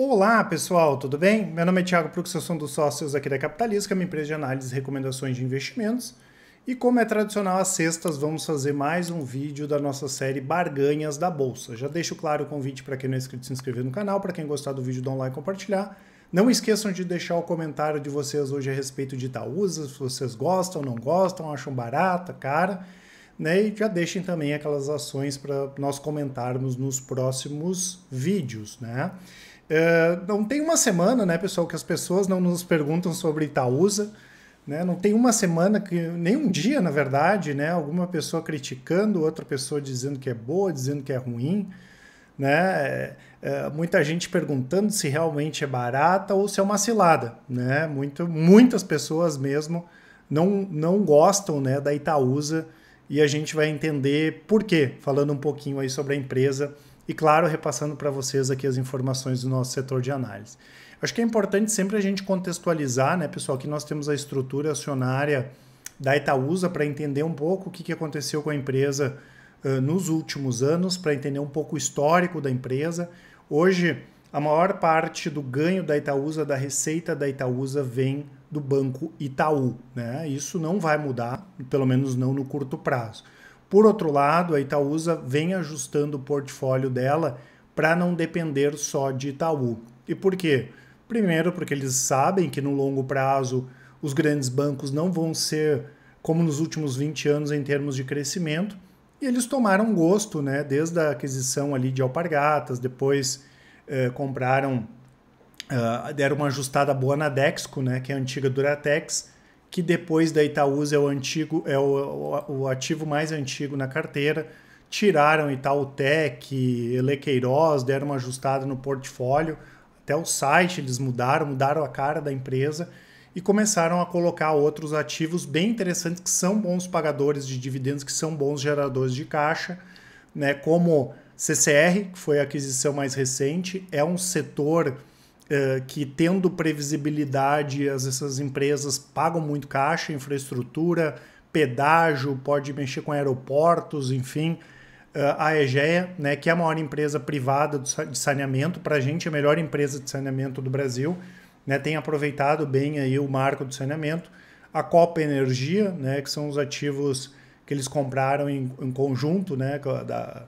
Olá pessoal, tudo bem? Meu nome é Thiago Prux, eu sou um dos sócios aqui da Capitalista, uma empresa de análise e recomendações de investimentos. E como é tradicional, às sextas vamos fazer mais um vídeo da nossa série Barganhas da Bolsa. Já deixo claro o convite para quem não é inscrito se inscrever no canal, para quem gostar do vídeo, dá um like e compartilhar. Não esqueçam de deixar o comentário de vocês hoje a respeito de Itaúsa, se vocês gostam, não gostam, acham barata, cara. Né? E já deixem também aquelas ações para nós comentarmos nos próximos vídeos, né? Eh, não tem uma semana, né, pessoal, que as pessoas não nos perguntam sobre Itaúsa. Né? Não tem uma semana, que nem um dia, na verdade, né? alguma pessoa criticando, outra pessoa dizendo que é boa, dizendo que é ruim. Né? É, muita gente perguntando se realmente é barata ou se é uma cilada. Né? Muito, muitas pessoas mesmo não, não gostam né, da Itaúsa e a gente vai entender por quê, falando um pouquinho aí sobre a empresa e, claro, repassando para vocês aqui as informações do nosso setor de análise. Acho que é importante sempre a gente contextualizar, né, pessoal, que nós temos a estrutura acionária da Itaúsa para entender um pouco o que, aconteceu com a empresa uh, nos últimos anos, para entender um pouco o histórico da empresa. Hoje, a maior parte do ganho da Itaúsa, da receita da Itaúsa, vem do Banco Itaú. Né? Isso não vai mudar, pelo menos não no curto prazo. Por outro lado, a Itaúsa vem ajustando o portfólio dela para não depender só de Itaú. E por quê? Primeiro, porque eles sabem que no longo prazo os grandes bancos não vão ser como nos últimos 20 anos em termos de crescimento, e eles tomaram gosto, né, desde a aquisição ali de Alpargatas, depois eh, compraram, uh, deram uma ajustada boa na Dexco, né, que é a antiga Duratex, que depois da Itaúsa é o antigo é o, o, ativo mais antigo na carteira. Tiraram Itautec, Elequeiroz, deram uma ajustada no portfólio, até o site eles mudaram, mudaram a cara da empresa e começaram a colocar outros ativos bem interessantes que são bons pagadores de dividendos, que são bons geradores de caixa, né, como CCR, que foi a aquisição mais recente, é um setor eh, que tendo previsibilidade, as, essas empresas pagam muito caixa, infraestrutura, pedágio, pode mexer com aeroportos, enfim. Eh, a EGEA, né, que é a maior empresa privada de saneamento, para a gente é a melhor empresa de saneamento do Brasil, né, tem aproveitado bem aí o marco do saneamento. A Copa Energia, né, que são os ativos que eles compraram em, em conjunto, né, da,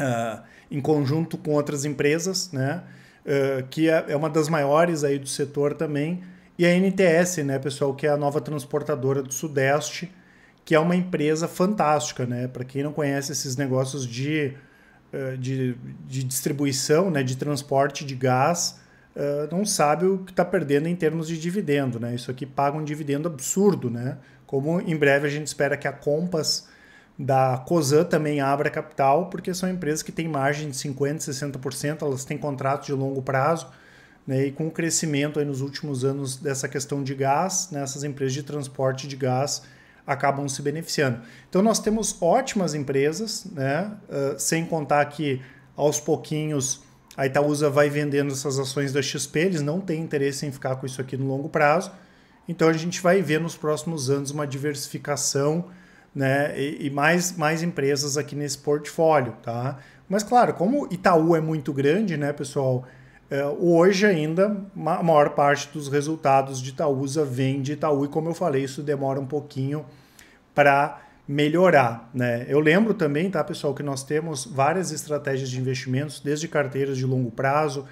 uh, em conjunto com outras empresas, né, eh, que é, é, uma das maiores aí do setor também, e a NTS, né, pessoal, que é a nova transportadora do Sudeste, que é uma empresa fantástica, né? Para quem não conhece esses negócios de, eh, de, de, distribuição, né, de transporte de gás, eh, não sabe o que está perdendo em termos de dividendo, né? Isso aqui paga um dividendo absurdo, né? Como em breve a gente espera que a Compass da COSAN também, a Abra Capital, porque são empresas que têm margem de 50%, 60%, elas têm contratos de longo prazo, né, e com o crescimento nos últimos anos dessa questão de gás, né, essas empresas de transporte de gás acabam se beneficiando. Então nós temos ótimas empresas, né, uh, sem contar que aos pouquinhos a Itaúsa vai vendendo essas ações da XP, eles não têm interesse em ficar com isso aqui no longo prazo, então a gente vai ver nos próximos anos uma diversificação né? E, e, mais, mais empresas aqui nesse portfólio, tá? Mas claro, como Itaú é muito grande, né, pessoal? É, hoje ainda a maior parte dos resultados de Itaúsa vem de Itaú e como eu falei, isso demora um pouquinho para melhorar, né? Eu lembro também, tá, pessoal, que nós temos várias estratégias de investimentos, desde carteiras de longo prazo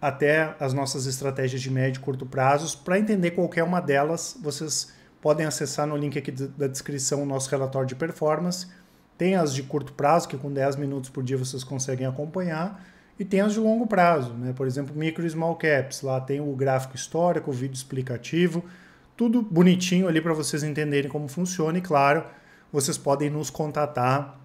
até as nossas estratégias de médio e curto prazos, para entender qualquer uma delas, vocês podem acessar no link aqui da descrição o nosso relatório de performance. Tem as de curto prazo, que com 10 minutos por dia vocês conseguem acompanhar, e tem as de longo prazo, né? por exemplo, micro e small caps. Lá tem o gráfico histórico, o vídeo explicativo, tudo bonitinho ali para vocês entenderem como funciona. E claro, vocês podem nos contatar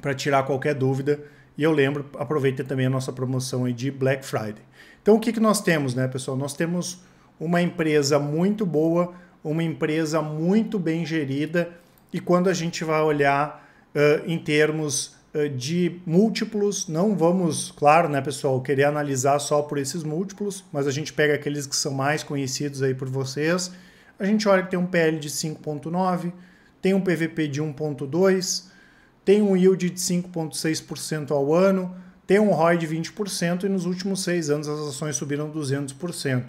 para tirar qualquer dúvida. E eu lembro, aproveita também a nossa promoção aí de Black Friday. Então, o que, que nós temos, né, pessoal? Nós temos uma empresa muito boa uma empresa muito bem gerida e quando a gente vai olhar uh, em termos uh, de múltiplos, não vamos, claro, né, pessoal, querer analisar só por esses múltiplos, mas a gente pega aqueles que são mais conhecidos aí por vocês. A gente olha que tem um PL de 5.9, tem um PVP de 1.2, tem um yield de 5,6% ao ano, tem um ROI de 20% e nos últimos seis anos as ações subiram 200%.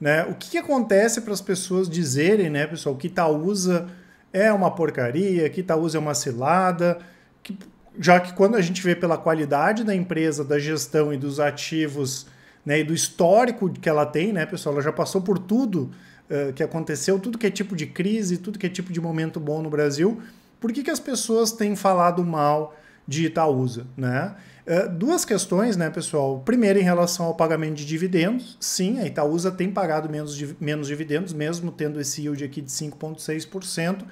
Né? O que, que acontece para as pessoas dizerem, né, pessoal, que Itaúsa é uma porcaria, que Itaúsa é uma cilada, que, já que quando a gente vê pela qualidade da empresa, da gestão e dos ativos né, e do histórico que ela tem, né, pessoal, ela já passou por tudo uh, que aconteceu, tudo que é tipo de crise, tudo que é tipo de momento bom no Brasil, por que, que as pessoas têm falado mal de Itaúsa, né? É, duas questões, né, pessoal? Primeiro, em relação ao pagamento de dividendos. Sim, a Itaúsa tem pagado menos, menos dividendos, mesmo tendo esse yield aqui de 5,6%,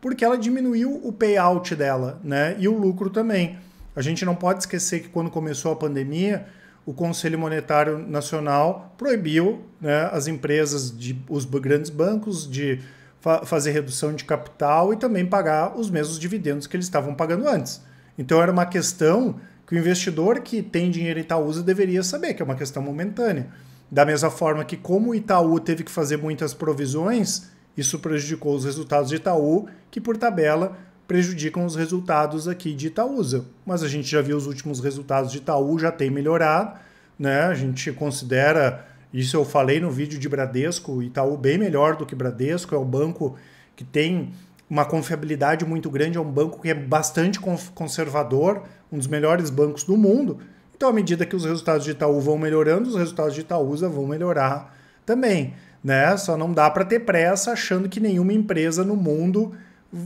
porque ela diminuiu o payout dela, né? E o lucro também. A gente não pode esquecer que quando começou a pandemia, o Conselho Monetário Nacional proibiu né, as empresas, de, os grandes bancos, de fa fazer redução de capital e também pagar os mesmos dividendos que eles estavam pagando antes. Então era uma questão que o investidor que tem dinheiro em Itaúsa deveria saber, que é uma questão momentânea. Da mesma forma que, como o Itaú teve que fazer muitas provisões, isso prejudicou os resultados de Itaú, que por tabela prejudicam os resultados aqui de Itaúsa. Mas a gente já viu os últimos resultados de Itaú, já tem melhorado, né? A gente considera, isso eu falei no vídeo de Bradesco, Itaú bem melhor do que Bradesco, é o banco que tem uma confiabilidade muito grande, é um banco que é bastante conservador, um dos melhores bancos do mundo. Então, à medida que os resultados de Itaú vão melhorando, os resultados de Itaúsa vão melhorar também. Né? Só não dá para ter pressa achando que nenhuma empresa no mundo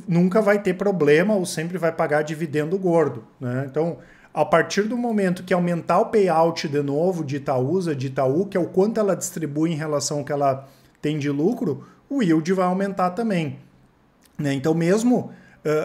nunca vai ter problema ou sempre vai pagar dividendo gordo. Né? Então, a partir do momento que aumentar o payout de novo de Itaúsa, de Itaú, que é o quanto ela distribui em relação ao que ela tem de lucro, o yield vai aumentar também. Né? Então, mesmo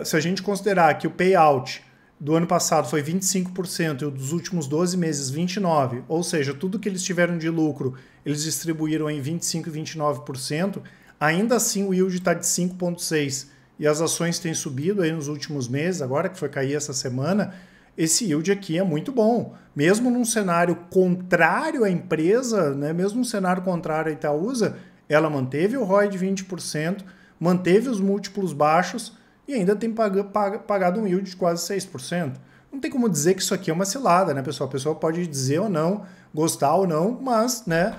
uh, se a gente considerar que o payout do ano passado foi 25% e dos últimos 12 meses 29%, ou seja, tudo que eles tiveram de lucro eles distribuíram em 25% e 29%, ainda assim o yield está de 5,6% e as ações têm subido aí nos últimos meses, agora que foi cair essa semana, esse yield aqui é muito bom. Mesmo num cenário contrário à empresa, né, mesmo num cenário contrário à Itaúsa, ela manteve o ROI de 20%, manteve os múltiplos baixos e ainda tem pagado um yield de quase 6%. Não tem como dizer que isso aqui é uma cilada, né, pessoal? A pessoa pode dizer ou não, gostar ou não, mas, né,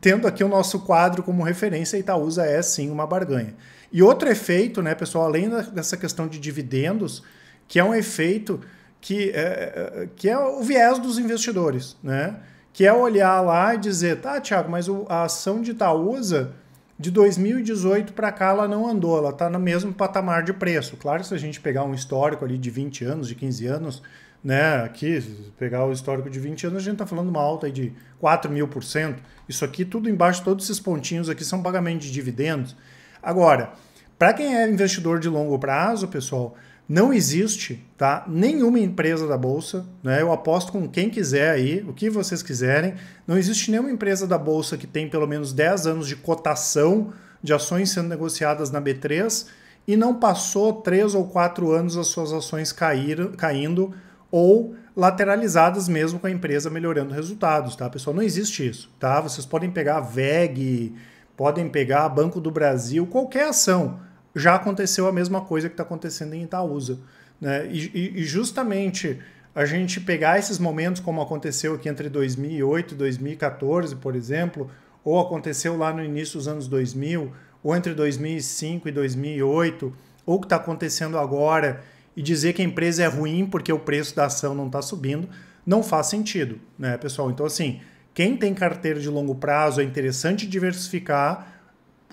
tendo aqui o nosso quadro como referência, Itaúsa é sim uma barganha. E outro efeito, né, pessoal, além dessa questão de dividendos, que é um efeito que é, é, é, que é o viés dos investidores, né? Que é olhar lá e dizer, tá, Tiago, mas a ação de Itaúsa de 2018 para cá ela não andou, ela está no mesmo patamar de preço. Claro, se a gente pegar um histórico ali de 20 anos, de 15 anos, né? Aqui, pegar o histórico de 20 anos, a gente está falando uma alta de 4 mil por cento. Isso aqui, tudo embaixo, todos esses pontinhos aqui são pagamento de dividendos. Agora, para quem é investidor de longo prazo, pessoal, não existe, tá? Nenhuma empresa da bolsa, né? Eu aposto com quem quiser aí, o que vocês quiserem. Não existe nenhuma empresa da bolsa que tem pelo menos 10 anos de cotação de ações sendo negociadas na B3 e não passou 3 ou 4 anos as suas ações cair, caindo ou lateralizadas mesmo com a empresa melhorando resultados, tá, pessoal? Não existe isso, tá? Vocês podem pegar a VEG, podem pegar a Banco do Brasil, qualquer ação já aconteceu a mesma coisa que está acontecendo em Itaúsa. Né? E, e, justamente a gente pegar esses momentos, como aconteceu aqui entre 2008 e 2014, por exemplo, ou aconteceu lá no início dos anos 2000, ou entre 2005 e 2008, ou o que está acontecendo agora, e dizer que a empresa é ruim porque o preço da ação não está subindo, não faz sentido, né, pessoal? Então, assim, quem tem carteira de longo prazo é interessante diversificar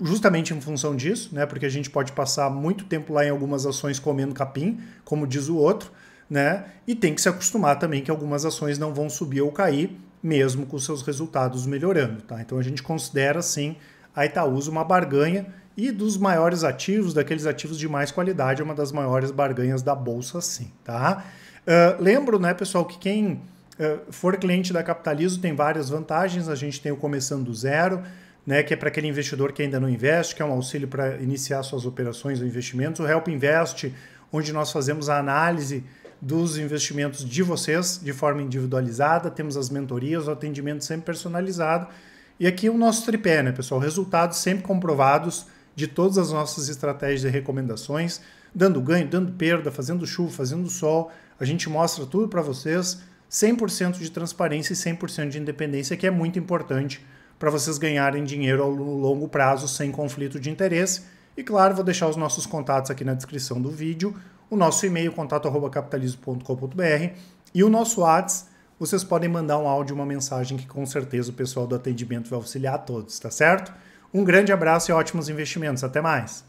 justamente em função disso, né? Porque a gente pode passar muito tempo lá em algumas ações comendo capim, como diz o outro, né? E tem que se acostumar também que algumas ações não vão subir ou cair, mesmo com seus resultados melhorando, tá? Então a gente considera sim a Itaúsa uma barganha e dos maiores ativos, daqueles ativos de mais qualidade, é uma das maiores barganhas da bolsa, sim, tá? Uh, lembro, né, pessoal, que quem uh, for cliente da Capitalizo tem várias vantagens. A gente tem o começando do zero né, que é para aquele investidor que ainda não investe, que é um auxílio para iniciar suas operações ou investimentos. O Help Invest, onde nós fazemos a análise dos investimentos de vocês de forma individualizada, temos as mentorias, o atendimento sempre personalizado. E aqui o nosso tripé, né, pessoal? Resultados sempre comprovados de todas as nossas estratégias e recomendações, dando ganho, dando perda, fazendo chuva, fazendo sol. A gente mostra tudo para vocês, 100% de transparência e 100% de independência, que é muito importante para vocês ganharem dinheiro ao longo prazo sem conflito de interesse. E claro, vou deixar os nossos contatos aqui na descrição do vídeo, o nosso e-mail contato@capitalismo.com.br e o nosso WhatsApp. Vocês podem mandar um áudio, uma mensagem que com certeza o pessoal do atendimento vai auxiliar a todos, tá certo? Um grande abraço e ótimos investimentos. Até mais.